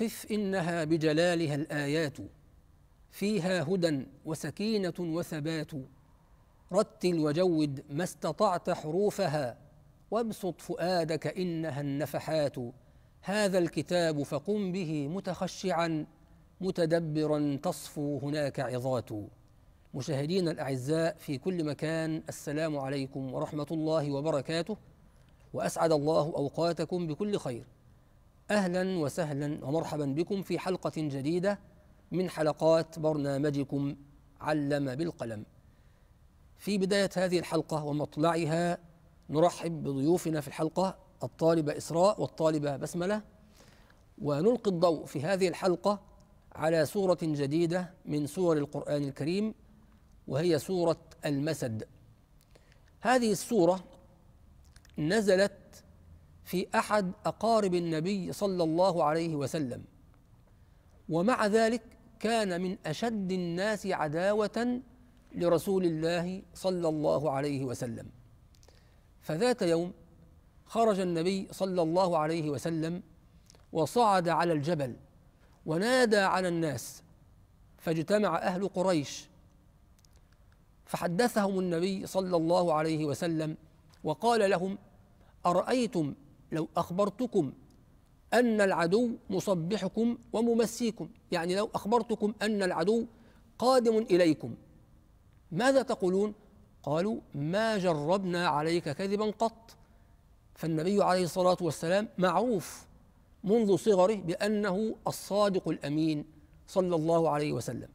قف إنها بجلالها الآيات فيها هدى وسكينة وثبات رتل وجود ما استطعت حروفها وابسط فؤادك إنها النفحات هذا الكتاب فقم به متخشعا متدبرا تصفو هناك عظات مشاهدينا الأعزاء في كل مكان السلام عليكم ورحمة الله وبركاته وأسعد الله أوقاتكم بكل خير اهلا وسهلا ومرحبا بكم في حلقه جديده من حلقات برنامجكم علم بالقلم. في بدايه هذه الحلقه ومطلعها نرحب بضيوفنا في الحلقه الطالبه اسراء والطالبه بسمله ونلقي الضوء في هذه الحلقه على سوره جديده من سور القران الكريم وهي سوره المسد. هذه السوره نزلت في احد اقارب النبي صلى الله عليه وسلم ومع ذلك كان من اشد الناس عداوه لرسول الله صلى الله عليه وسلم فذات يوم خرج النبي صلى الله عليه وسلم وصعد على الجبل ونادى على الناس فاجتمع اهل قريش فحدثهم النبي صلى الله عليه وسلم وقال لهم ارايتم لو أخبرتكم أن العدو مصبحكم وممسيكم يعني لو أخبرتكم أن العدو قادم إليكم ماذا تقولون؟ قالوا ما جربنا عليك كذبا قط فالنبي عليه الصلاة والسلام معروف منذ صغره بأنه الصادق الأمين صلى الله عليه وسلم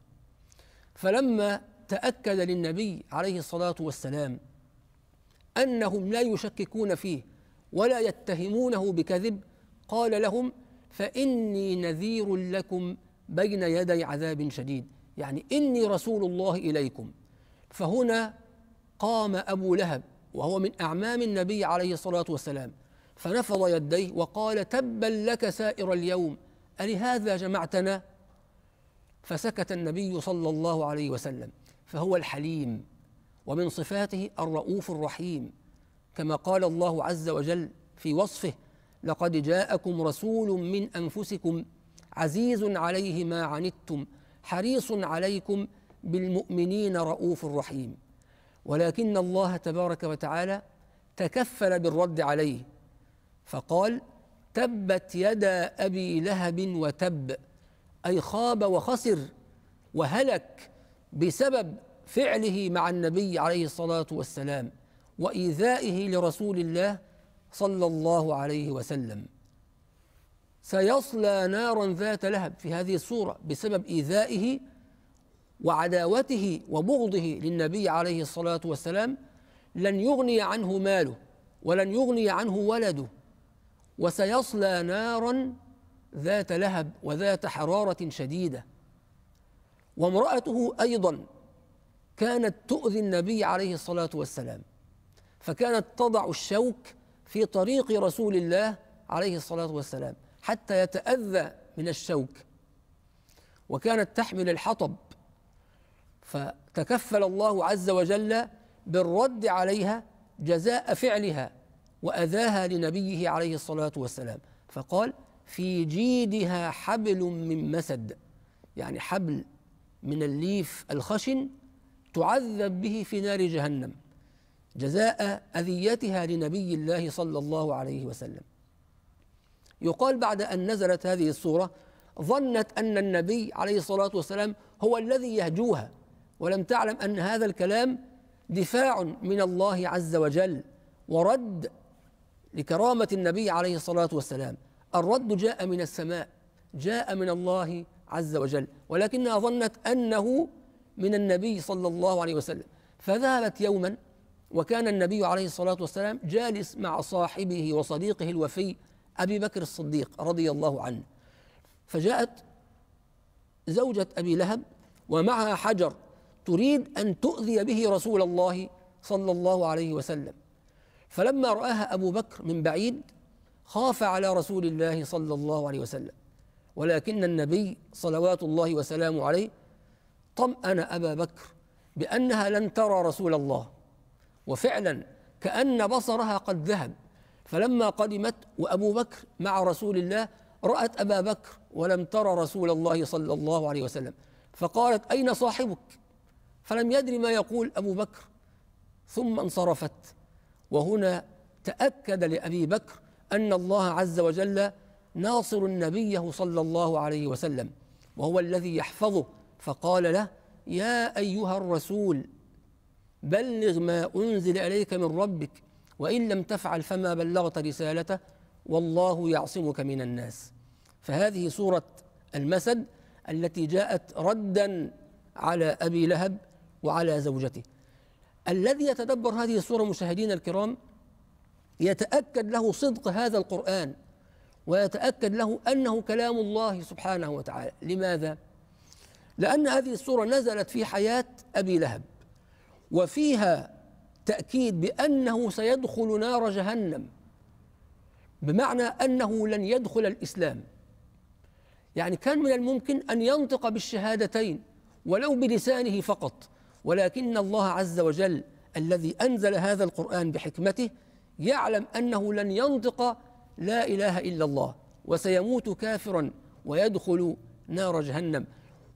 فلما تأكد للنبي عليه الصلاة والسلام أنهم لا يشككون فيه ولا يتهمونه بكذب قال لهم فاني نذير لكم بين يدي عذاب شديد يعني اني رسول الله اليكم فهنا قام ابو لهب وهو من اعمام النبي عليه الصلاه والسلام فنفض يديه وقال تبا لك سائر اليوم الهذا جمعتنا فسكت النبي صلى الله عليه وسلم فهو الحليم ومن صفاته الرؤوف الرحيم كما قال الله عز وجل في وصفه لقد جاءكم رسول من انفسكم عزيز عليه ما عنتم حريص عليكم بالمؤمنين رؤوف رحيم ولكن الله تبارك وتعالى تكفل بالرد عليه فقال تبت يدا ابي لهب وتب اي خاب وخسر وهلك بسبب فعله مع النبي عليه الصلاه والسلام وايذائه لرسول الله صلى الله عليه وسلم سيصلى نارا ذات لهب في هذه الصوره بسبب ايذائه وعداوته وبغضه للنبي عليه الصلاه والسلام لن يغني عنه ماله ولن يغني عنه ولده وسيصلى نارا ذات لهب وذات حراره شديده وامراته ايضا كانت تؤذي النبي عليه الصلاه والسلام فكانت تضع الشوك في طريق رسول الله عليه الصلاه والسلام حتى يتاذى من الشوك وكانت تحمل الحطب فتكفل الله عز وجل بالرد عليها جزاء فعلها واذاها لنبيه عليه الصلاه والسلام فقال في جيدها حبل من مسد يعني حبل من الليف الخشن تعذب به في نار جهنم جزاء اذيتها لنبي الله صلى الله عليه وسلم يقال بعد ان نزلت هذه الصوره ظنت ان النبي عليه الصلاه والسلام هو الذي يهجوها ولم تعلم ان هذا الكلام دفاع من الله عز وجل ورد لكرامه النبي عليه الصلاه والسلام الرد جاء من السماء جاء من الله عز وجل ولكنها ظنت انه من النبي صلى الله عليه وسلم فذهبت يوما وكان النبي عليه الصلاة والسلام جالس مع صاحبه وصديقه الوفي أبي بكر الصديق رضي الله عنه فجاءت زوجة أبي لهب ومعها حجر تريد أن تؤذي به رسول الله صلى الله عليه وسلم فلما رآها أبو بكر من بعيد خاف على رسول الله صلى الله عليه وسلم ولكن النبي صلوات الله وسلامه عليه طمأن أبا بكر بأنها لن ترى رسول الله وفعلا كأن بصرها قد ذهب فلما قدمت وأبو بكر مع رسول الله رأت أبا بكر ولم ترى رسول الله صلى الله عليه وسلم فقالت أين صاحبك فلم يدري ما يقول أبو بكر ثم انصرفت وهنا تأكد لأبي بكر أن الله عز وجل ناصر النبي صلى الله عليه وسلم وهو الذي يحفظه فقال له يا أيها الرسول بلغ ما أنزل إليك من ربك وإن لم تفعل فما بلغت رسالته والله يعصمك من الناس فهذه سورة المسد التي جاءت ردا على أبي لهب وعلى زوجته الذي يتدبر هذه السورة مشاهدينا الكرام يتأكد له صدق هذا القرآن ويتأكد له أنه كلام الله سبحانه وتعالى لماذا؟ لأن هذه السورة نزلت في حياة أبي لهب وفيها تأكيد بأنه سيدخل نار جهنم بمعنى أنه لن يدخل الإسلام يعني كان من الممكن أن ينطق بالشهادتين ولو بلسانه فقط ولكن الله عز وجل الذي أنزل هذا القرآن بحكمته يعلم أنه لن ينطق لا إله إلا الله وسيموت كافرا ويدخل نار جهنم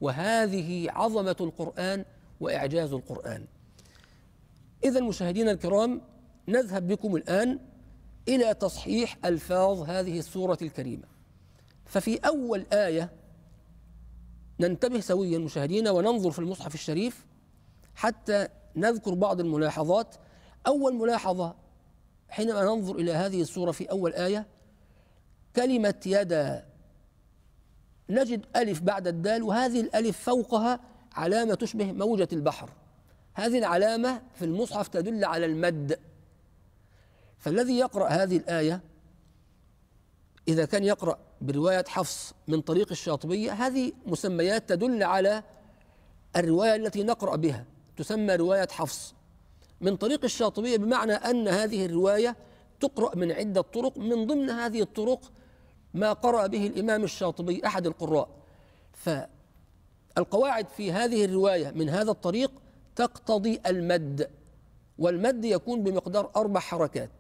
وهذه عظمة القرآن وإعجاز القرآن إذا مشاهدينا الكرام نذهب بكم الآن إلى تصحيح ألفاظ هذه السورة الكريمة ففي أول آية ننتبه سويا مشاهدينا وننظر في المصحف الشريف حتى نذكر بعض الملاحظات أول ملاحظة حينما ننظر إلى هذه السورة في أول آية كلمة يدا نجد ألف بعد الدال وهذه الألف فوقها علامة تشبه موجة البحر هذه العلامة في المصحف تدل على المد فالذي يقرأ هذه الآية إذا كان يقرأ برواية حفص من طريق الشاطبية هذه مسميات تدل على الرواية التي نقرأ بها تسمى رواية حفص من طريق الشاطبية بمعنى أن هذه الرواية تقرأ من عدة طرق من ضمن هذه الطرق ما قرأ به الإمام الشاطبي أحد القراء فالقواعد في هذه الرواية من هذا الطريق تقتضي المد والمد يكون بمقدار أربع حركات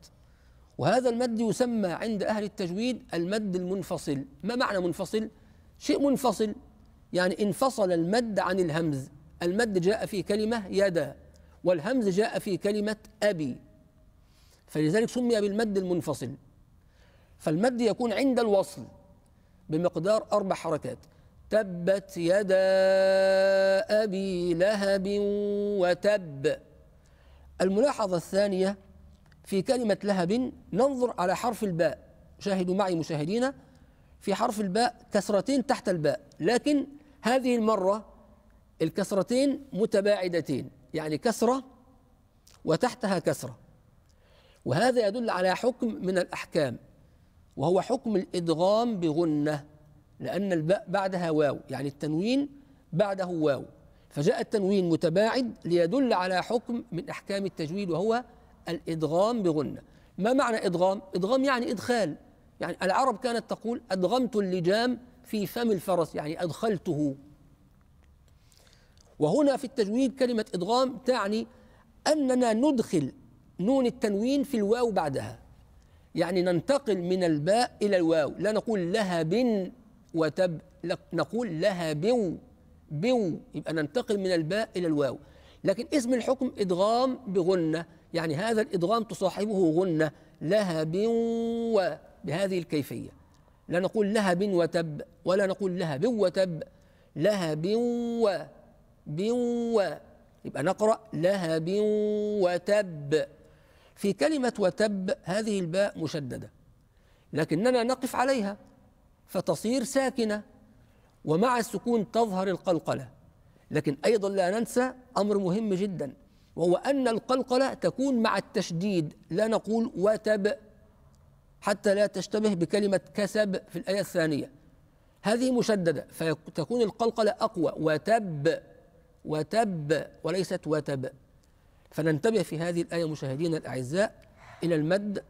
وهذا المد يسمى عند أهل التجويد المد المنفصل ما معنى منفصل؟ شيء منفصل يعني انفصل المد عن الهمز المد جاء في كلمة يدا والهمز جاء في كلمة أبي فلذلك سمي بالمد المنفصل فالمد يكون عند الوصل بمقدار أربع حركات تبت يدا أبي لهب وتب الملاحظة الثانية في كلمة لهب ننظر على حرف الباء شاهدوا معي مشاهدينا في حرف الباء كسرتين تحت الباء لكن هذه المرة الكسرتين متباعدتين يعني كسرة وتحتها كسرة وهذا يدل على حكم من الأحكام وهو حكم الإدغام بغنة لأن الباء بعدها واو يعني التنوين بعده واو فجاء التنوين متباعد ليدل على حكم من أحكام التجويد وهو الإدغام بغنة ما معنى إدغام؟ إدغام يعني إدخال يعني العرب كانت تقول أدغمت اللجام في فم الفرس يعني أدخلته وهنا في التجويد كلمة إدغام تعني أننا ندخل نون التنوين في الواو بعدها يعني ننتقل من الباء إلى الواو لا نقول لهب وتب نقول لها بو بو يبقى ننتقل من الباء إلى الواو لكن اسم الحكم إدغام بغنة يعني هذا الإدغام تصاحبه غنة لها و بهذه الكيفية لا نقول لها بن وتب ولا نقول لها بو وتب لها و بو يبقى نقرأ لهب وتب في كلمة وتب هذه الباء مشددة لكننا نقف عليها فتصير ساكنة ومع السكون تظهر القلقلة لكن أيضا لا ننسى أمر مهم جدا وهو أن القلقلة تكون مع التشديد لا نقول وتب حتى لا تشتبه بكلمة كسب في الآية الثانية هذه مشددة فتكون القلقلة أقوى وتب وتب وليست وتب فننتبه في هذه الآية مشاهدينا الأعزاء إلى المد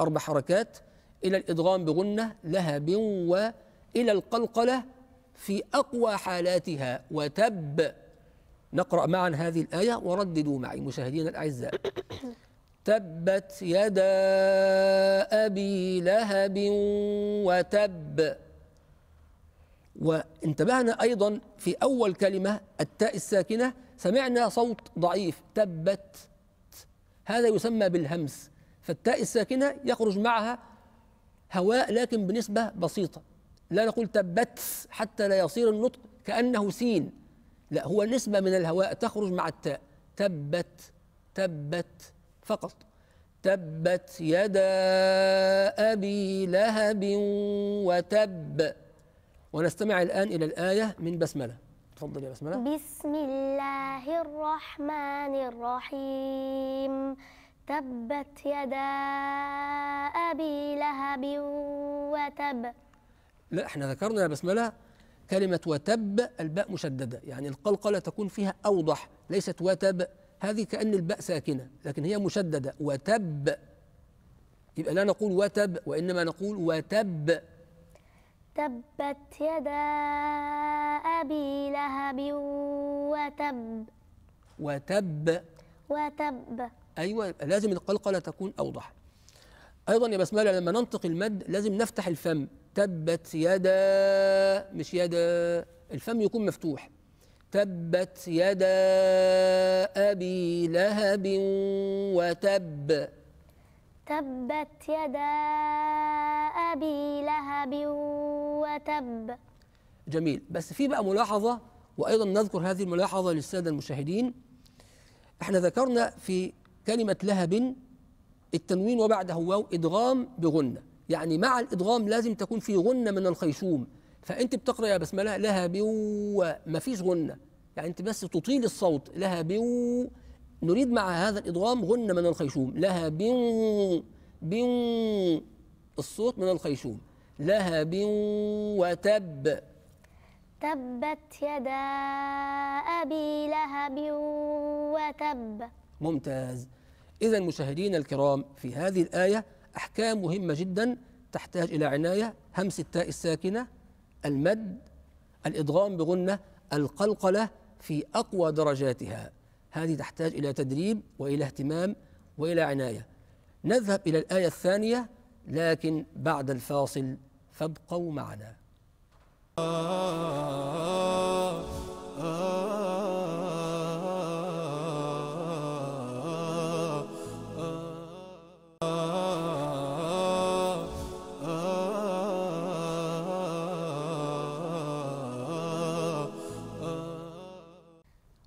أربع حركات إلى الإدغام بغنة لهب وإلى القلقلة في أقوى حالاتها وتب نقرأ معا هذه الآية ورددوا معي مشاهدينا الأعزاء تبت يدا أبي لهب وتب وانتبهنا أيضا في أول كلمة التاء الساكنة سمعنا صوت ضعيف تبت هذا يسمى بالهمس فالتاء الساكنة يخرج معها هواء لكن بنسبة بسيطة لا نقول تبت حتى لا يصير النطق كأنه سين لا هو نسبة من الهواء تخرج مع التاء تبت تبت فقط تبت يدا أبي لهب وتب ونستمع الآن إلى الآية من بسملة تفضل يا بسملة بسم الله الرحمن الرحيم تبت يدا أبي لهب وتب لا احنا ذكرنا يا بسملة كلمة وتب الباء مشددة يعني القلقلة تكون فيها أوضح ليست وتب هذه كأن الباء ساكنة لكن هي مشددة وتب يبقى لا نقول وتب وإنما نقول وتب تبت يدا أبي لهب وتب وتب وتب أيوة لازم القلقلة تكون أوضح أيضا يا بسملة لما ننطق المد لازم نفتح الفم تبت يدا مش يدا الفم يكون مفتوح تبت يدا أبي لهب وتب تبت يدا أبي لهب وتب جميل بس في بقى ملاحظة وأيضا نذكر هذه الملاحظة للسادة المشاهدين احنا ذكرنا في كلمة لهب التنوين وبعده واو إدغام بغنة يعني مع الإدغام لازم تكون في غنة من الخيشوم فأنت بتقرأ يا بسملة لهب فيش غنة يعني أنت بس تطيل الصوت لهب نريد مع هذا الإدغام غنة من الخيشوم لهب بن الصوت من الخيشوم لهب وتب تبت يدا أبي لهب وتب ممتاز إذا مشاهدينا الكرام في هذه الآية أحكام مهمة جدا تحتاج إلى عناية همس التاء الساكنة المد الإدغام بغنة القلقلة في أقوى درجاتها هذه تحتاج إلى تدريب وإلى اهتمام وإلى عناية نذهب إلى الآية الثانية لكن بعد الفاصل فابقوا معنا آه آه آه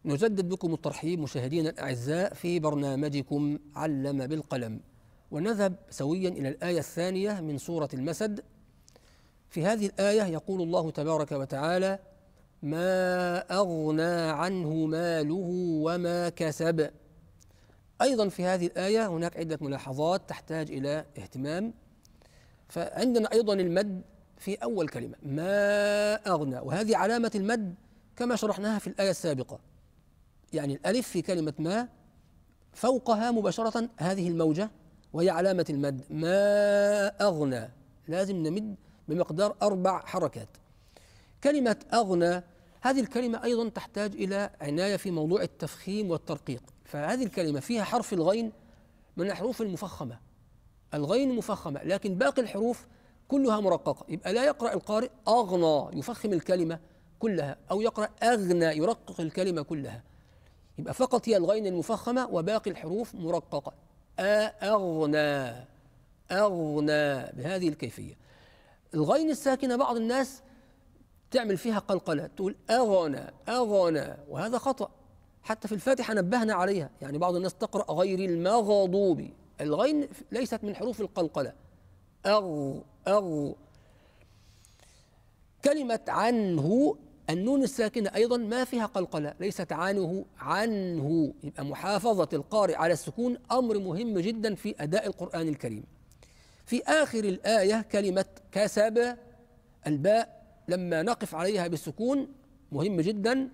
نجدد بكم الترحيب مشاهدينا الأعزاء في برنامجكم علم بالقلم ونذهب سويا إلى الآية الثانية من سورة المسد في هذه الآية يقول الله تبارك وتعالى ما أغنى عنه ماله وما كسب أيضا في هذه الآية هناك عدة ملاحظات تحتاج إلى اهتمام فعندنا أيضا المد في أول كلمة ما أغنى وهذه علامة المد كما شرحناها في الآية السابقة يعني الألف في كلمة ما فوقها مباشرة هذه الموجة وهي علامة المد ما أغنى لازم نمد بمقدار أربع حركات كلمة أغنى هذه الكلمة أيضا تحتاج إلى عناية في موضوع التفخيم والترقيق فهذه الكلمة فيها حرف الغين من الحروف المفخمة الغين مفخمة لكن باقي الحروف كلها مرققة يبقى لا يقرأ القارئ أغنى يفخم الكلمة كلها أو يقرأ أغنى يرقق الكلمة كلها يبقى فقط هي الغين المفخمة وباقي الحروف مرققة أغنى أغنى بهذه الكيفية الغين الساكنة بعض الناس تعمل فيها قلقلة تقول أغنى أغنى وهذا خطأ حتى في الفاتحة نبهنا عليها يعني بعض الناس تقرأ غير المغضوب الغين ليست من حروف القلقلة أغ أغ كلمة عنه النون الساكنة أيضا ما فيها قلقلة ليست عنه عنه يبقى محافظة القارئ على السكون أمر مهم جدا في أداء القرآن الكريم في آخر الآية كلمة كسب الباء لما نقف عليها بالسكون مهم جدا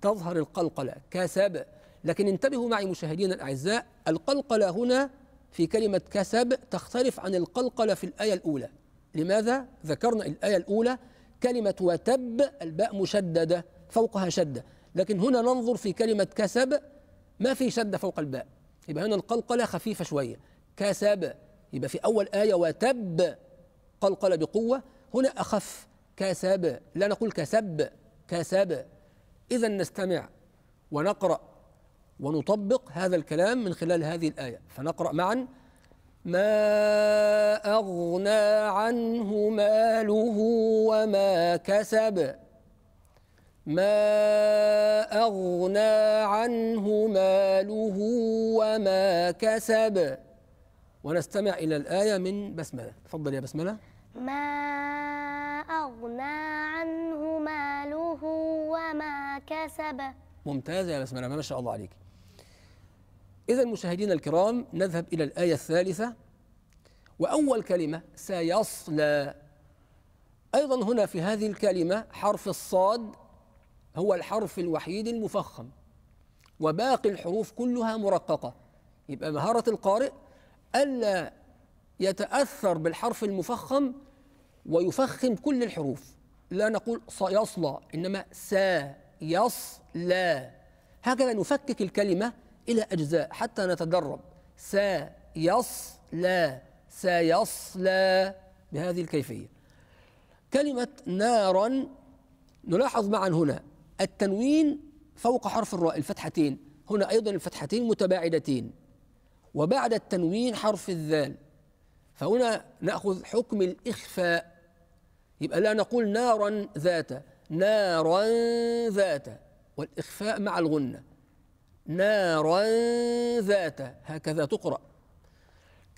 تظهر القلقلة كسب لكن انتبهوا معي مشاهدينا الأعزاء القلقلة هنا في كلمة كسب تختلف عن القلقلة في الآية الأولى لماذا؟ ذكرنا الآية الأولى كلمة وتب الباء مشددة فوقها شدة لكن هنا ننظر في كلمة كسب ما في شدة فوق الباء يبقى هنا القلقلة خفيفة شوية كسب يبقى في أول آية وتب قلقلة بقوة هنا أخف كسب لا نقول كسب كسب إذا نستمع ونقرأ ونطبق هذا الكلام من خلال هذه الآية فنقرأ معا ما أغنى عنه ماله وما كسب ما أغنى عنه ماله وما كسب ونستمع إلى الآية من بسملة تفضل يا بسملة ما أغنى عنه ماله وما كسب ممتازة يا بسملة ما شاء الله عليك إذا مشاهدينا الكرام نذهب إلى الآية الثالثة وأول كلمة سيصلى أيضا هنا في هذه الكلمة حرف الصاد هو الحرف الوحيد المفخم وباقي الحروف كلها مرققة يبقى مهارة القارئ ألا يتأثر بالحرف المفخم ويفخم كل الحروف لا نقول سيصلى إنما سيصلى هكذا نفكك الكلمة إلى أجزاء حتى نتدرب سيصلى سيصلى بهذه الكيفية كلمة نارا نلاحظ معا هنا التنوين فوق حرف الراء الفتحتين هنا أيضا الفتحتين متباعدتين وبعد التنوين حرف الذال فهنا نأخذ حكم الإخفاء يبقى لا نقول نارا ذات نارا ذات والإخفاء مع الغنة نارا ذات هكذا تقرأ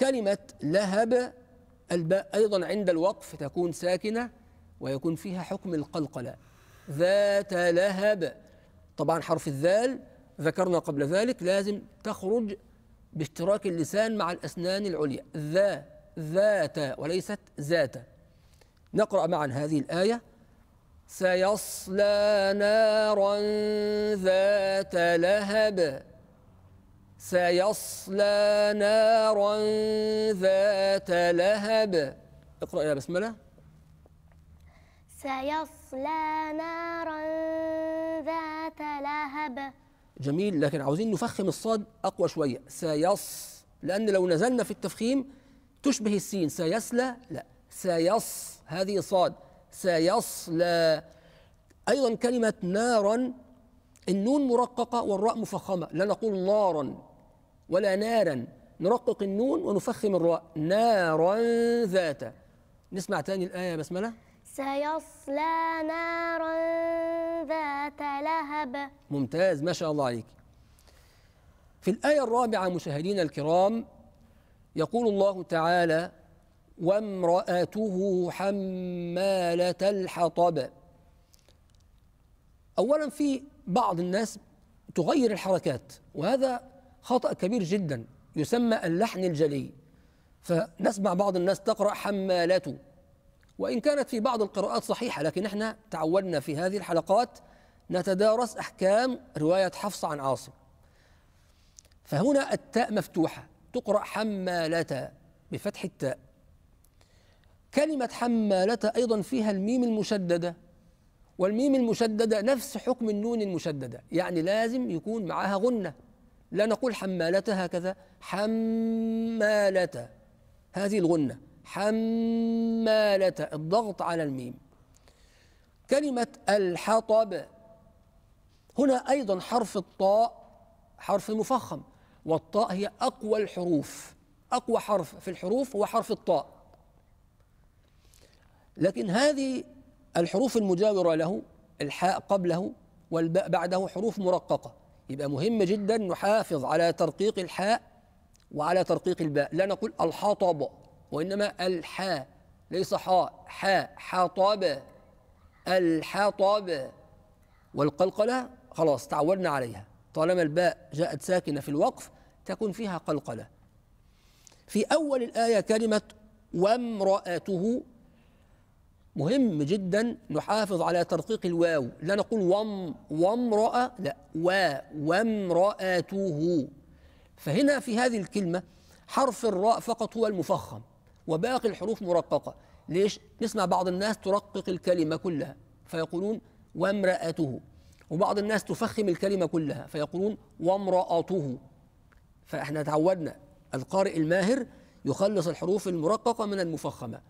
كلمة لهب الباء أيضا عند الوقف تكون ساكنة ويكون فيها حكم القلقلة ذات لهب طبعا حرف الذال ذكرنا قبل ذلك لازم تخرج باشتراك اللسان مع الأسنان العليا ذا ذات وليست ذات نقرأ معا هذه الآية سيصلى نارا ذات لهب سيصلى نارا ذات لهب اقرأ يا بسملة سيصلى نارا ذات لهب جميل لكن عاوزين نفخم الصاد أقوى شوية سيص لأن لو نزلنا في التفخيم تشبه السين سيسلى لا سيص هذه صاد سيصلى أيضا كلمة نارا النون مرققة والراء مفخمة لا نقول نارا ولا نارا نرقق النون ونفخم الراء نارا ذات نسمع تاني الآية بسملة سيصلى نارا ذات لهب ممتاز ما شاء الله عليك في الآية الرابعة مشاهدينا الكرام يقول الله تعالى وامرأته حمالة الحطب أولا في بعض الناس تغير الحركات وهذا خطأ كبير جدا يسمى اللحن الجلي فنسمع بعض الناس تقرأ حمالته وإن كانت في بعض القراءات صحيحة لكن احنا تعودنا في هذه الحلقات نتدارس أحكام رواية حفص عن عاصم فهنا التاء مفتوحة تقرأ حمالة بفتح التاء كلمة حمالة أيضا فيها الميم المشددة والميم المشددة نفس حكم النون المشددة يعني لازم يكون معاها غنة لا نقول حمالة هكذا حمالة هذه الغنة حمالة الضغط على الميم كلمة الحطب هنا أيضا حرف الطاء حرف مفخم والطاء هي أقوى الحروف أقوى حرف في الحروف هو حرف الطاء لكن هذه الحروف المجاورة له الحاء قبله والباء بعده حروف مرققة يبقى مهم جدا نحافظ على ترقيق الحاء وعلى ترقيق الباء لا نقول الحطب وإنما الحاء ليس حاء حاء حطب الحطب والقلقلة خلاص تعودنا عليها طالما الباء جاءت ساكنة في الوقف تكون فيها قلقلة في أول الآية كلمة وامرأته مهم جدا نحافظ على ترقيق الواو لا نقول وم وامرأة لا و وامرأته فهنا في هذه الكلمة حرف الراء فقط هو المفخم وباقي الحروف مرققة ليش؟ نسمع بعض الناس ترقق الكلمة كلها فيقولون وامرأته وبعض الناس تفخم الكلمة كلها فيقولون وامرأته فاحنا تعودنا القارئ الماهر يخلص الحروف المرققة من المفخمة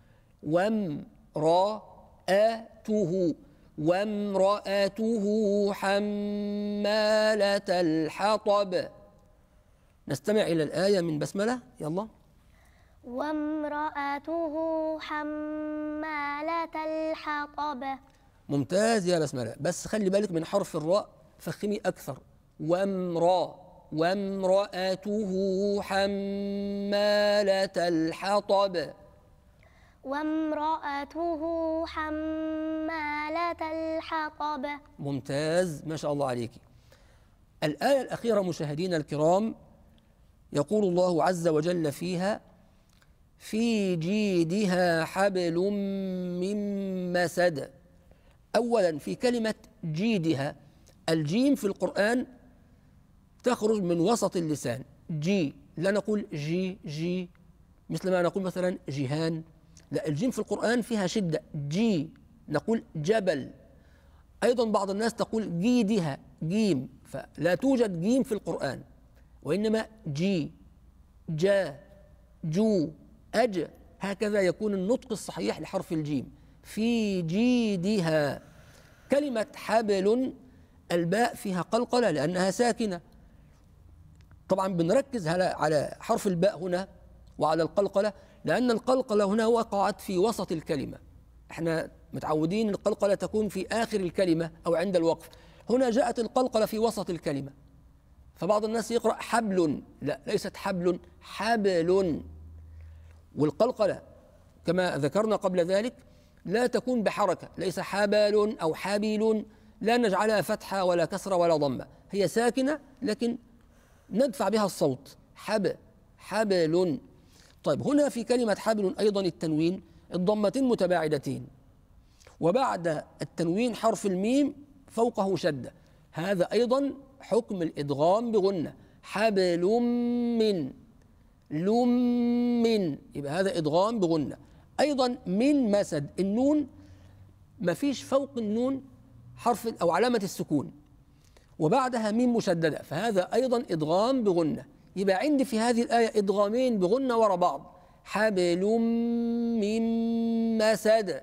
وام امرأته وامرأته حمالة الحطب نستمع إلى الآية من بسملة يلا وامرأته حمالة الحطب ممتاز يا بسملة بس خلي بالك من حرف الراء فخمي أكثر وامرأ وامرأته حمالة الحطب وامرأته حمالة الحطب ممتاز ما شاء الله عليك الآية الأخيرة مشاهدينا الكرام يقول الله عز وجل فيها في جيدها حبل من مسد أولا في كلمة جيدها الجيم في القرآن تخرج من وسط اللسان جي لا نقول جي جي مثل ما نقول مثلا جيهان لا الجيم في القرآن فيها شدة جي نقول جبل أيضا بعض الناس تقول جيدها جيم فلا توجد جيم في القرآن وإنما جي جا جو أج هكذا يكون النطق الصحيح لحرف الجيم في جيدها كلمة حبل الباء فيها قلقلة لأنها ساكنة طبعا بنركز على حرف الباء هنا وعلى القلقلة لأن القلقلة هنا وقعت في وسط الكلمة احنا متعودين القلقلة تكون في آخر الكلمة أو عند الوقف هنا جاءت القلقلة في وسط الكلمة فبعض الناس يقرأ حبل لا ليست حبل حبل والقلقلة كما ذكرنا قبل ذلك لا تكون بحركة ليس حبل أو حبيل لا نجعلها فتحة ولا كسرة ولا ضمة هي ساكنة لكن ندفع بها الصوت حب حبل طيب هنا في كلمة حبل أيضا التنوين الضمتين متباعدتين وبعد التنوين حرف الميم فوقه شدة هذا أيضا حكم الإدغام بغنة حبل من لم من يبقى هذا إدغام بغنة أيضا من مسد النون مفيش فوق النون حرف أو علامة السكون وبعدها ميم مشددة فهذا أيضا إدغام بغنة يبقى عندي في هذه الآية إدغامين بغنة ورا بعض حبل من مسد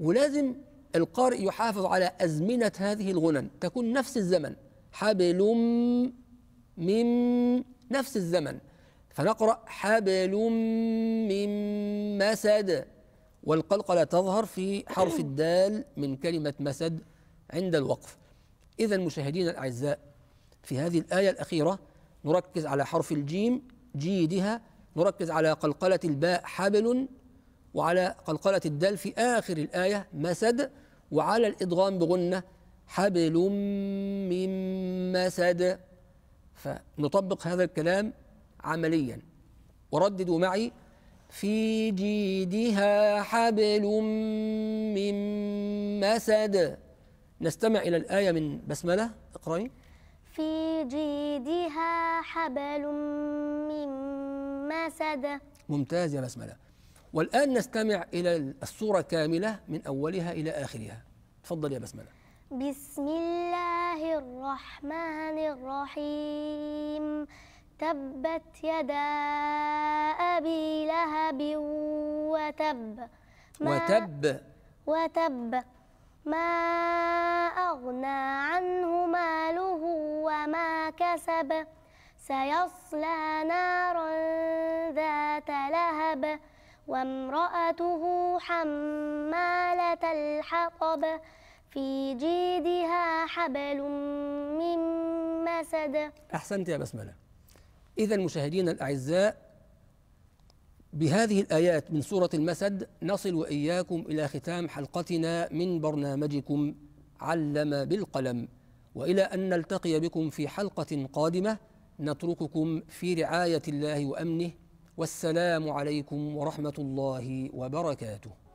ولازم القارئ يحافظ على أزمنة هذه الغنن تكون نفس الزمن حبل من نفس الزمن فنقرأ حبل من مسد والقلقلة تظهر في حرف الدال من كلمة مسد عند الوقف إذا مشاهدينا الأعزاء في هذه الآية الأخيرة نركز على حرف الجيم جيدها نركز على قلقلة الباء حبل وعلى قلقلة الدال في آخر الآية مسد وعلى الإدغام بغنة حبل من مسد فنطبق هذا الكلام عمليا ورددوا معي في جيدها حبل من مسد نستمع إلى الآية من بسملة اقرأي في جيدها حبل من مسد ممتاز يا بسملة والآن نستمع إلى الصورة كاملة من أولها إلى آخرها تفضل يا بسملة بسم الله الرحمن الرحيم تبت يدا أبي لهب وتب وتب وتب ما أغنى عنه ماله وما كسب سيصلى نارا ذات لهب وامرأته حمالة الحطب في جيدها حبل من مسد أحسنت يا بسملة إذا مشاهدينا الأعزاء بهذه الآيات من سورة المسد نصل وإياكم إلى ختام حلقتنا من برنامجكم علم بالقلم وإلى أن نلتقي بكم في حلقة قادمة نترككم في رعاية الله وأمنه والسلام عليكم ورحمة الله وبركاته